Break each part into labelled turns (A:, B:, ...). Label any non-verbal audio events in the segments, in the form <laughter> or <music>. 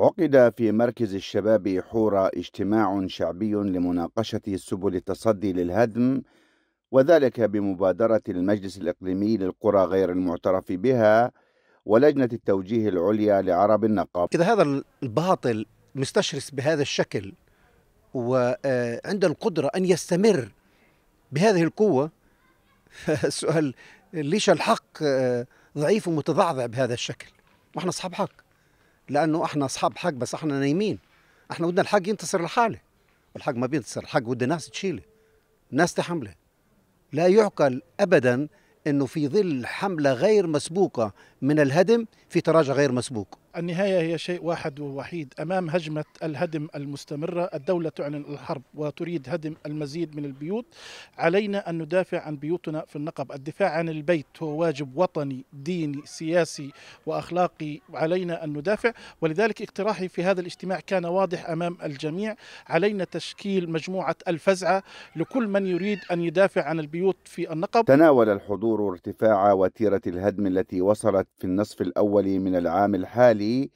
A: عقد في مركز الشباب حورة اجتماع شعبي لمناقشة سبل التصدي للهدم وذلك بمبادرة المجلس الإقليمي للقرى غير المعترف بها ولجنة التوجيه
B: العليا لعرب النقب إذا هذا الباطل مستشرس بهذا الشكل وعنده القدرة أن يستمر بهذه القوة السؤال <laughs> ليش الحق ضعيف ومتضعضع بهذا الشكل ونحن أصحاب حق لانه احنا اصحاب حق بس احنا نايمين احنا بدنا الحق ينتصر لحاله والحق ما بينتصر الحق بده ناس تشيله ناس تحمله لا يعقل ابدا انه في ظل حمله غير مسبوقه من الهدم في تراجع غير مسبوق
C: النهاية هي شيء واحد ووحيد أمام هجمة الهدم المستمرة الدولة تعلن الحرب وتريد هدم المزيد من البيوت علينا أن ندافع عن بيوتنا في النقب الدفاع عن البيت هو واجب وطني ديني سياسي وأخلاقي علينا أن ندافع ولذلك اقتراحي في هذا الاجتماع كان واضح أمام الجميع علينا تشكيل مجموعة الفزعة لكل من يريد أن يدافع عن البيوت في النقب تناول
A: الحضور ارتفاع وتيرة الهدم التي وصلت في النصف الأول من العام الحالي الحالي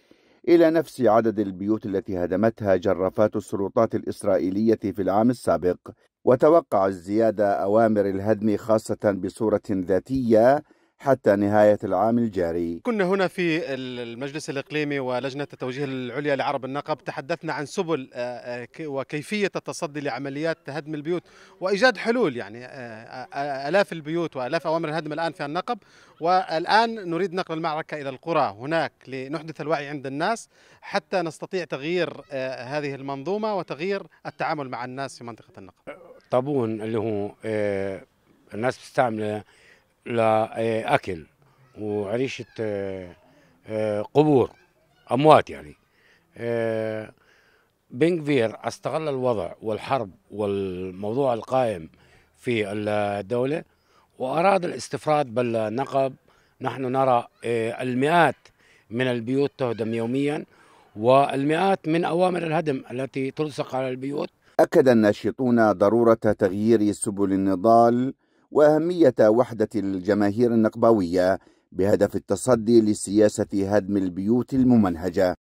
A: إلى نفس عدد البيوت التي هدمتها جرافات السلطات الإسرائيلية في العام السابق وتوقع الزيادة أوامر الهدم خاصة بصورة ذاتية حتى نهاية العام الجاري
D: كنا هنا في المجلس الإقليمي ولجنة التوجيه العليا لعرب النقب تحدثنا عن سبل آه، آه، وكيفية التصدي لعمليات هدم البيوت وإيجاد حلول يعني آه، آلاف البيوت وآلاف أوامر الهدم الآن في النقب والآن نريد نقل المعركة إلى القرى هناك لنحدث الوعي عند الناس حتى نستطيع تغيير هذه المنظومة وتغيير التعامل مع الناس في منطقة النقب
E: طابون اللي هو الناس بتستعمله لاكل إيه، وعريشه آه، آه، قبور اموات يعني آه، بنكفير استغل الوضع والحرب والموضوع القائم في الدوله واراد الاستفراد بالنقب نحن نرى المئات من البيوت تهدم يوميا والمئات من اوامر الهدم التي تلصق على البيوت
A: اكد الناشطون ضروره تغيير سبل النضال وأهمية وحدة الجماهير النقباوية بهدف التصدي لسياسة هدم البيوت الممنهجة